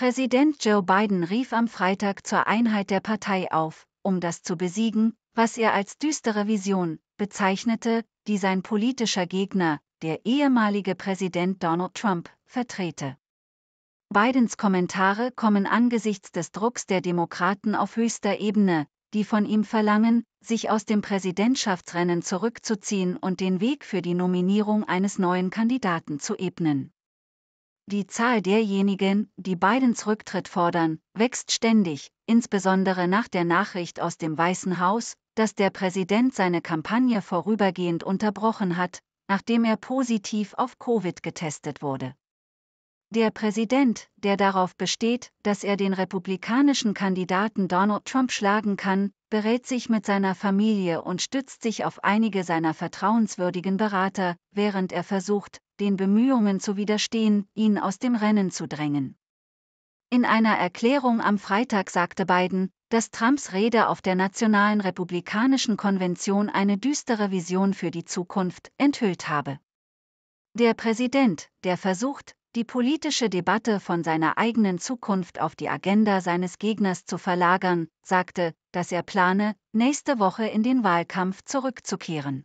Präsident Joe Biden rief am Freitag zur Einheit der Partei auf, um das zu besiegen, was er als düstere Vision bezeichnete, die sein politischer Gegner, der ehemalige Präsident Donald Trump, vertrete. Bidens Kommentare kommen angesichts des Drucks der Demokraten auf höchster Ebene, die von ihm verlangen, sich aus dem Präsidentschaftsrennen zurückzuziehen und den Weg für die Nominierung eines neuen Kandidaten zu ebnen. Die Zahl derjenigen, die Bidens Rücktritt fordern, wächst ständig, insbesondere nach der Nachricht aus dem Weißen Haus, dass der Präsident seine Kampagne vorübergehend unterbrochen hat, nachdem er positiv auf Covid getestet wurde. Der Präsident, der darauf besteht, dass er den republikanischen Kandidaten Donald Trump schlagen kann, berät sich mit seiner Familie und stützt sich auf einige seiner vertrauenswürdigen Berater, während er versucht, den Bemühungen zu widerstehen, ihn aus dem Rennen zu drängen. In einer Erklärung am Freitag sagte Biden, dass Trumps Rede auf der Nationalen Republikanischen Konvention eine düstere Vision für die Zukunft enthüllt habe. Der Präsident, der versucht, die politische Debatte von seiner eigenen Zukunft auf die Agenda seines Gegners zu verlagern, sagte, dass er plane, nächste Woche in den Wahlkampf zurückzukehren.